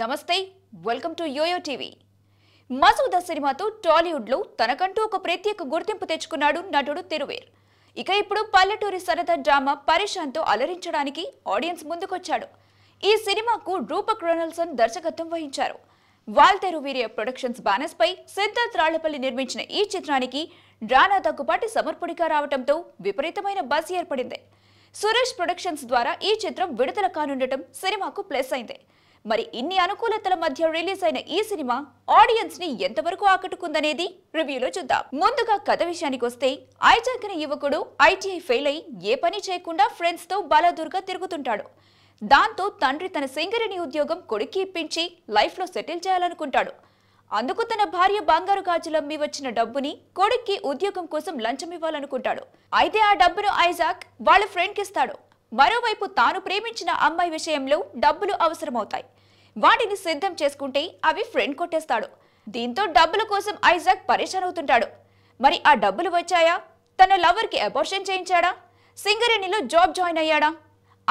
నమస్తే welcome to Yoyo TV Masooda సినిమాతో టాలీవుడ్లో తనకంటూ ఒక ప్రత్యేక గుర్తింపు తెచ్చుకున్నాడు నటుడు తిరువేర్ ఇక ఇప్పుడు పల్లెటూరి సరదా డ్రామా పరిశాంతో అలరించడానికి ఆడియన్స్ ముందుకొచ్చాడు ఈ సినిమాకు రూపక్ రొనల్సన్ దర్శకత్వం వహించారు వాల్తేరు వీరియ ప్రొడక్షన్స్ పై సిద్ధార్థ్ రాళ్లపల్లి నిర్మించిన ఈ చిత్రానికి డ్రానా తగ్గుబాటు సమర్పుడిగా రావడంతో విపరీతమైన బస్ ఏర్పడింది సురేష్ ప్రొడక్షన్స్ ద్వారా ఈ చిత్రం విడుదల కానుండటం సినిమాకు ప్లస్ అయింది మరి ఇన్ని అనుకూలతల మధ్య రిలీజ్ అయిన ఈ సినిమా ఆడియన్స్ ని ఎంతవరకు ఆకట్టుకుందనేది రివ్యూలో చూద్దాం ముందుగా కథ విషయానికి వస్తే ఐజాకిన యువకుడు ఐటీఐ ఫెయిల్ అయి ఏ పని చేయకుండా ఫ్రెండ్స్ తో బాలదుర్గా తిరుగుతుంటాడు దాంతో తండ్రి తన సింగరేణి ఉద్యోగం కొడుక్కి ఇప్పించి లైఫ్లో సెటిల్ చేయాలనుకుంటాడు అందుకు తన భార్య బంగారు గాజులమ్మి వచ్చిన డబ్బుని కొడుక్కి ఉద్యోగం కోసం లంచం ఇవ్వాలనుకుంటాడు అయితే ఆ డబ్బును ఐజాక్ వాళ్ళ ఫ్రెండ్కి ఇస్తాడు మరోవైపు తాను ప్రేమించిన అమ్మాయి విషయంలో డబ్బులు అవసరమవుతాయి వాటిని సిద్ధం చేసుకుంటే అవి ఫ్రెండ్ కొట్టేస్తాడు దీంతో డబ్బుల కోసం ఐజాక్ పరేషాన్ అవుతుంటాడు మరి ఆ డబ్బులు వచ్చాయా తన లవర్కి అబోర్షన్ చేయించాడా సింగరేణిలో జాబ్ జాయిన్ అయ్యాడా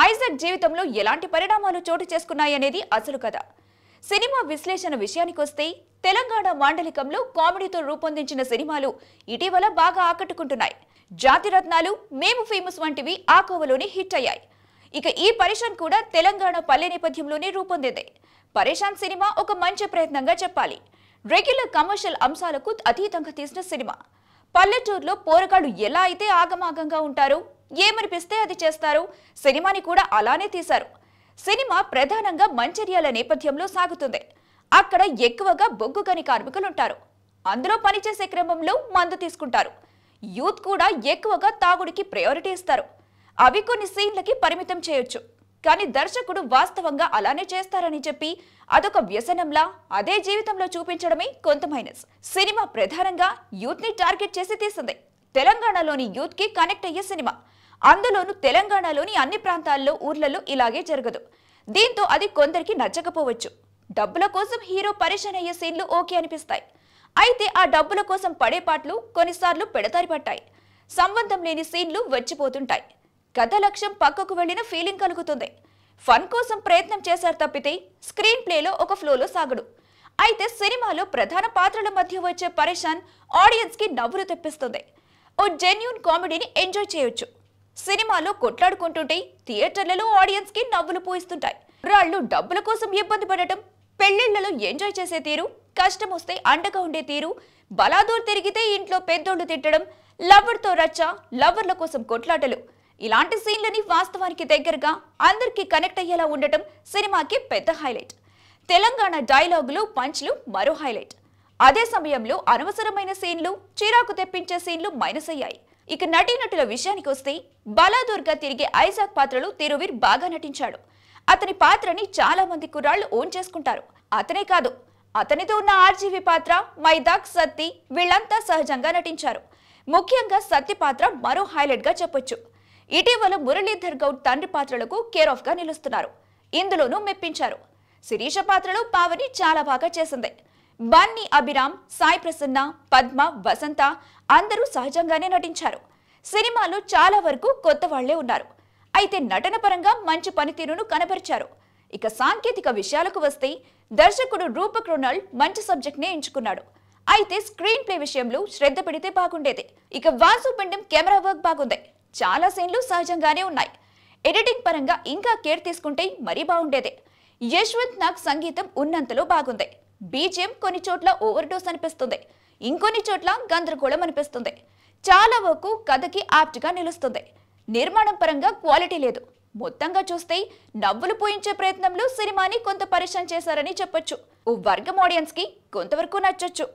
ఐజాక్ జీవితంలో ఎలాంటి పరిణామాలు చోటు చేసుకున్నాయనేది అసలు కథ సినిమా విశ్లేషణ విషయానికొస్తే తెలంగాణ మాండలికంలో కామెడీతో రూపొందించిన సినిమాలు ఇటీవల బాగా ఆకట్టుకుంటున్నాయి జాతిరత్నాలు మేము ఫేమస్ వంటివి ఆ కోవలోనే హిట్ అయ్యాయి ఇక ఈ పరిషన్ కూడా తెలంగాణ పల్లె నేపథ్యంలోనే రూపొందింది పరిషాన్ సినిమా ఒక మంచి ప్రయత్నంగా చెప్పాలి రెగ్యులర్ కమర్షియల్ అంశాలకు అతీతంగా తీసిన సినిమా పల్లెటూరులో పోరగాడు ఎలా అయితే ఆగమాగంగా ఉంటారో ఏమనిపిస్తే అది చేస్తారు సినిమాని కూడా అలానే తీశారు సినిమా ప్రధానంగా మంచిర్యాల నేపథ్యంలో సాగుతుంది అక్కడ ఎక్కువగా బొగ్గు కని కార్మికులుంటారు అందులో పనిచేసే క్రమంలో మందు తీసుకుంటారు యూత్ కూడా ఎక్కువగా తాగుడికి ప్రయారిటీ ఇస్తారు అవి కొన్ని సీన్లకి పరిమితం చేయొచ్చు కానీ దర్శకుడు వాస్తవంగా అలానే చేస్తారని చెప్పి అదొక వ్యసనంలా అదే జీవితంలో చూపించడమే కొంత మైనస్ సినిమా ప్రధానంగా యూత్ ని టార్గెట్ చేసి తీసింది తెలంగాణలోని యూత్ కి కనెక్ట్ అయ్యే సినిమా అందులోనూ తెలంగాణలోని అన్ని ప్రాంతాల్లో ఊర్లలో ఇలాగే జరగదు దీంతో అది కొందరికి నచ్చకపోవచ్చు డబ్బుల కోసం హీరో పరేషాన్ అయ్యే సీన్లు ఓకే అనిపిస్తాయి అయితే ఆ డబ్బుల కోసం పడే పాటలు కొన్నిసార్లు పెడతారి పట్టాయి సంబంధం లేని సీన్లు వచ్చిపోతుంటాయి కథ లక్ష్యం పక్కకు వెళ్ళిన ఫీలింగ్ కలుగుతుంది ఫన్ కోసం ప్రయత్నం చేశారు తప్పితే స్క్రీన్ ప్లేలో ఒక ఫ్లోలో సాగడు అయితే సినిమాలో ప్రధాన పాత్రల మధ్య వచ్చే పరేషాన్ ఆడియన్స్కి నవ్వులు తెప్పిస్తుంది ఓ జెన్యున్ కామెడీని ఎంజాయ్ చేయొచ్చు సినిమాలో కొట్లాడుకుంటుంటే థియేటర్లలో ఆడియన్స్ కి నవ్వులు పోయిస్తుంటాయి రాళ్ళు డబ్బుల కోసం ఇబ్బంది పడటం పెళ్లిళ్లలో ఎంజాయ్ చేసే తీరు కష్టం వస్తే అండగా ఉండే తీరు బలాదూర్ తిరిగితే ఇంట్లో పెద్దోళ్ళు తిట్టడం లవర్తో రచ్చ లవర్ల కోసం కొట్లాటలు ఇలాంటి సీన్లని వాస్తవానికి దగ్గరగా అందరికీ కనెక్ట్ అయ్యేలా ఉండటం సినిమాకి పెద్ద హైలైట్ తెలంగాణ డైలాగులు పంచ్లు మరో హైలైట్ అదే సమయంలో అనవసరమైన సీన్లు చిరాకు తెప్పించే సీన్లు మైనస్ అయ్యాయి ఇక నటీనటుల విషయానికి వస్తే బలాదుర్గా తిరిగే ఐజాక్ పాత్రలో తిరువీర్ బాగా నటించాడు అతని పాత్రని చాలా మంది కుర్రాళ్ళు ఓన్ చేసుకుంటారు అతనే కాదు అతనితో ఉన్న ఆర్జీవి పాత్ర మైదాక్ సత్తి వీళ్ళంతా సహజంగా నటించారు ముఖ్యంగా సత్తి పాత్ర మరో హైలైట్గా చెప్పొచ్చు ఇటీవల మురళీధర్ గౌడ్ తండ్రి పాత్రలకు కేర్ గా నిలుస్తున్నారు ఇందులోనూ మెప్పించారు శిరీష పాత్రలో పావని చాలా బాగా చేసింది బన్నీ అభిరామ్ సాయి ప్రసన్న పద్మ వసంత అందరూ సహజంగానే నటించారు సినిమాలో చాలా వరకు కొత్త వాళ్లే ఉన్నారు అయితే నటన పరంగా మంచి పనితీరును కనబరిచారు ఇక సాంకేతిక విషయాలకు వస్తే దర్శకుడు రూపక్ రొనాల్డ్ మంచి సబ్జెక్ట్నే ఎంచుకున్నాడు అయితే స్క్రీన్ ప్లే విషయంలో శ్రద్ధ పెడితే బాగుండేది ఇక వాసు పిండం కెమెరా వర్క్ బాగుంది చాలా సీన్లు సహజంగానే ఉన్నాయి ఎడిటింగ్ పరంగా ఇంకా కేర్ తీసుకుంటే మరీ బాగుండేది యశ్వంత్ నాగ్ సంగీతం ఉన్నంతలో బాగుంది బీజిఎం కొన్ని చోట్ల ఓవర్ డోస్ అనిపిస్తుంది ఇంకొన్ని చోట్ల గందరగోళం అనిపిస్తుంది చాలా వరకు కథకి యాప్ట్గా నిలుస్తుంది నిర్మాణం పరంగా క్వాలిటీ లేదు మొత్తంగా చూస్తే నవ్వులు పోయించే ప్రయత్నంలో సినిమాని కొంత పరిశ్రమ చేశారని చెప్పొచ్చు ఓ వర్గం ఆడియన్స్కి కొంతవరకు నచ్చొచ్చు